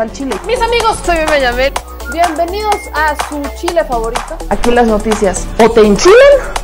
al chile. Mis amigos, soy Benjamín. Bienvenidos a su chile favorito. Aquí las noticias. O te enchilan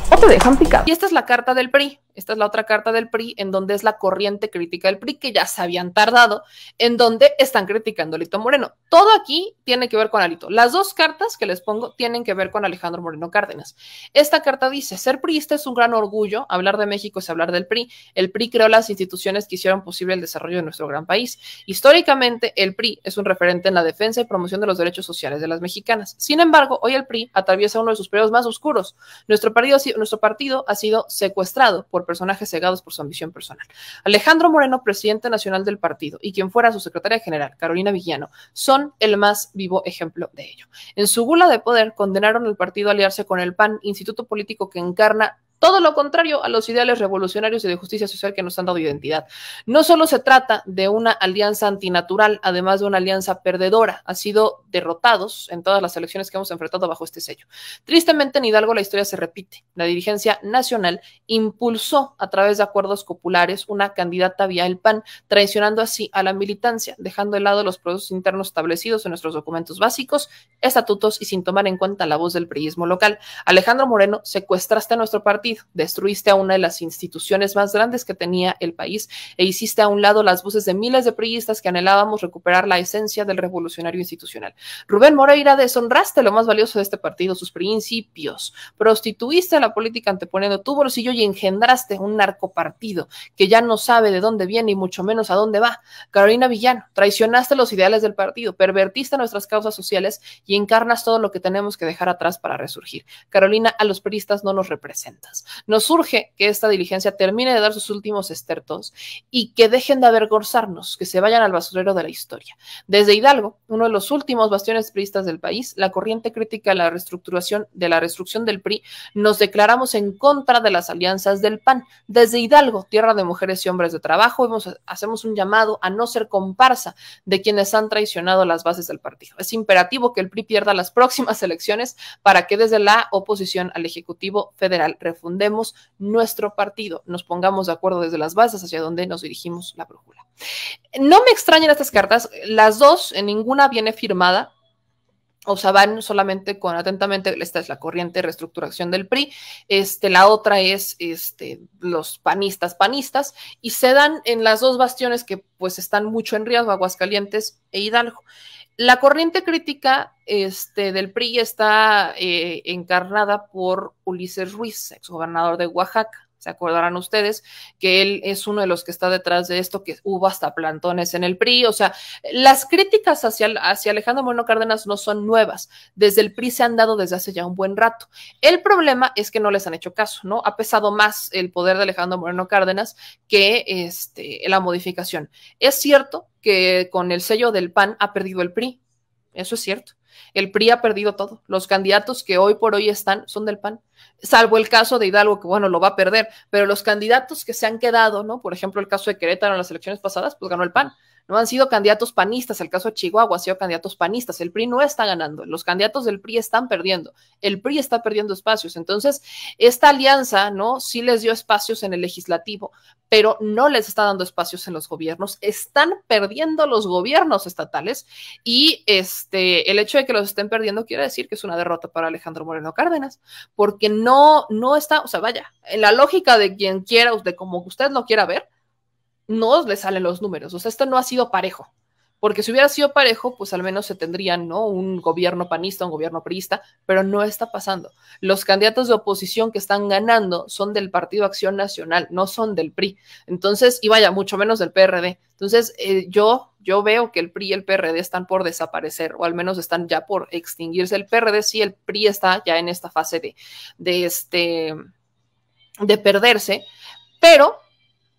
o te dejan picado. Y esta es la carta del PRI. Esta es la otra carta del PRI, en donde es la corriente crítica del PRI, que ya se habían tardado, en donde están criticando a Lito Moreno. Todo aquí tiene que ver con Alito. Las dos cartas que les pongo tienen que ver con Alejandro Moreno Cárdenas. Esta carta dice, ser priista es un gran orgullo, hablar de México es hablar del PRI. El PRI creó las instituciones que hicieron posible el desarrollo de nuestro gran país. Históricamente, el PRI es un referente en la defensa y promoción de los derechos sociales de las mexicanas. Sin embargo, hoy el PRI atraviesa uno de sus periodos más oscuros. Nuestro partido, nuestro partido ha sido secuestrado por personajes cegados por su ambición personal. Alejandro Moreno, presidente nacional del partido, y quien fuera su secretaria general, Carolina Villano, son el más vivo ejemplo de ello. En su gula de poder condenaron al partido a aliarse con el PAN, instituto político que encarna todo lo contrario a los ideales revolucionarios y de justicia social que nos han dado identidad. No solo se trata de una alianza antinatural, además de una alianza perdedora, ha sido derrotados en todas las elecciones que hemos enfrentado bajo este sello. Tristemente en Hidalgo la historia se repite. La dirigencia nacional impulsó a través de acuerdos populares una candidata vía el PAN, traicionando así a la militancia, dejando de lado los procesos internos establecidos en nuestros documentos básicos, estatutos y sin tomar en cuenta la voz del priismo local. Alejandro Moreno secuestraste a nuestro partido Destruiste a una de las instituciones más grandes que tenía el país e hiciste a un lado las voces de miles de priistas que anhelábamos recuperar la esencia del revolucionario institucional. Rubén Moreira, deshonraste lo más valioso de este partido, sus principios. Prostituiste a la política anteponiendo tu bolsillo y engendraste un narcopartido que ya no sabe de dónde viene y mucho menos a dónde va. Carolina Villano, traicionaste los ideales del partido, pervertiste nuestras causas sociales y encarnas todo lo que tenemos que dejar atrás para resurgir. Carolina, a los priistas no nos representas. Nos urge que esta diligencia termine de dar sus últimos estertos y que dejen de avergonzarnos, que se vayan al basurero de la historia. Desde Hidalgo, uno de los últimos bastiones priistas del país, la corriente crítica a la reestructuración de la reestrucción del PRI, nos declaramos en contra de las alianzas del PAN. Desde Hidalgo, tierra de mujeres y hombres de trabajo, hacemos un llamado a no ser comparsa de quienes han traicionado las bases del partido. Es imperativo que el PRI pierda las próximas elecciones para que desde la oposición al Ejecutivo Federal refuerce fundemos nuestro partido, nos pongamos de acuerdo desde las bases hacia donde nos dirigimos la brújula. No me extrañen estas cartas, las dos, en ninguna viene firmada, o sea, van solamente con atentamente, esta es la corriente de reestructuración del PRI, este, la otra es este, los panistas, panistas, y se dan en las dos bastiones que pues están mucho en riesgo, Aguascalientes e Hidalgo. La corriente crítica este, del PRI está eh, encarnada por Ulises Ruiz, exgobernador de Oaxaca se acordarán ustedes que él es uno de los que está detrás de esto, que hubo hasta plantones en el PRI. O sea, las críticas hacia, Alejandro Moreno Cárdenas no son nuevas. Desde el PRI se han dado desde hace ya un buen rato. El problema es que no les han hecho caso, ¿no? Ha pesado más el poder de Alejandro Moreno Cárdenas que este, la modificación. Es cierto que con el sello del PAN ha perdido el PRI. Eso es cierto el PRI ha perdido todo. Los candidatos que hoy por hoy están son del PAN, salvo el caso de Hidalgo, que bueno, lo va a perder, pero los candidatos que se han quedado, ¿no? Por ejemplo, el caso de Querétaro en las elecciones pasadas, pues ganó el PAN. No han sido candidatos panistas, el caso de Chihuahua ha sido candidatos panistas, el PRI no está ganando, los candidatos del PRI están perdiendo, el PRI está perdiendo espacios, entonces esta alianza, ¿no? Sí les dio espacios en el legislativo, pero no les está dando espacios en los gobiernos. Están perdiendo los gobiernos estatales y este, el hecho de que los estén perdiendo quiere decir que es una derrota para Alejandro Moreno Cárdenas, porque no, no está, o sea, vaya, en la lógica de quien quiera, usted como usted lo quiera ver, no le salen los números. O sea, esto no ha sido parejo porque si hubiera sido parejo, pues al menos se tendrían, ¿no? Un gobierno panista, un gobierno priista, pero no está pasando. Los candidatos de oposición que están ganando son del Partido Acción Nacional, no son del PRI. Entonces, y vaya, mucho menos del PRD. Entonces, eh, yo, yo veo que el PRI y el PRD están por desaparecer, o al menos están ya por extinguirse. El PRD sí, el PRI está ya en esta fase de, de este, de perderse, pero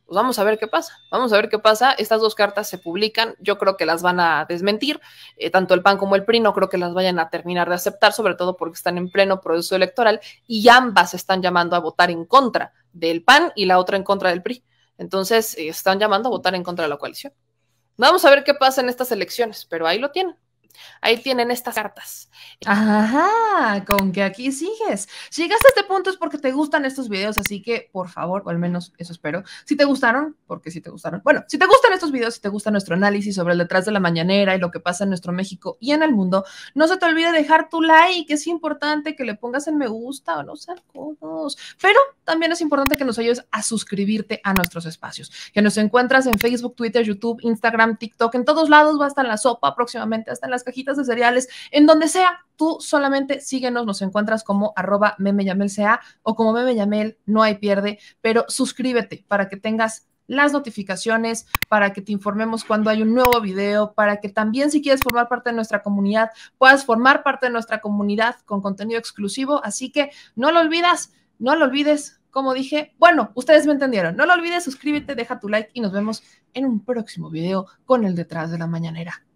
pues vamos a ver qué pasa, vamos a ver qué pasa. Estas dos cartas se publican, yo creo que las van a desmentir, eh, tanto el PAN como el PRI no creo que las vayan a terminar de aceptar, sobre todo porque están en pleno proceso electoral y ambas están llamando a votar en contra del PAN y la otra en contra del PRI. Entonces, eh, están llamando a votar en contra de la coalición. Vamos a ver qué pasa en estas elecciones, pero ahí lo tienen. Ahí tienen estas cartas. Ajá, con que aquí sigues. Si llegaste a este punto es porque te gustan estos videos, así que por favor, o al menos eso espero. Si te gustaron, porque si te gustaron, bueno, si te gustan estos videos, si te gusta nuestro análisis sobre el detrás de la mañanera y lo que pasa en nuestro México y en el mundo, no se te olvide dejar tu like, es importante que le pongas el me gusta o no sé, todos. Pero también es importante que nos ayudes a suscribirte a nuestros espacios, que nos encuentras en Facebook, Twitter, YouTube, Instagram, TikTok, en todos lados va la sopa, próximamente hasta en la las cajitas de cereales, en donde sea, tú solamente síguenos, nos encuentras como arroba memeyamel.ca o como memeyamel, no hay pierde, pero suscríbete para que tengas las notificaciones para que te informemos cuando hay un nuevo video, para que también si quieres formar parte de nuestra comunidad, puedas formar parte de nuestra comunidad con contenido exclusivo. Así que no lo olvidas, no lo olvides. Como dije, bueno, ustedes me entendieron. No lo olvides, suscríbete, deja tu like y nos vemos en un próximo video con el detrás de la mañanera.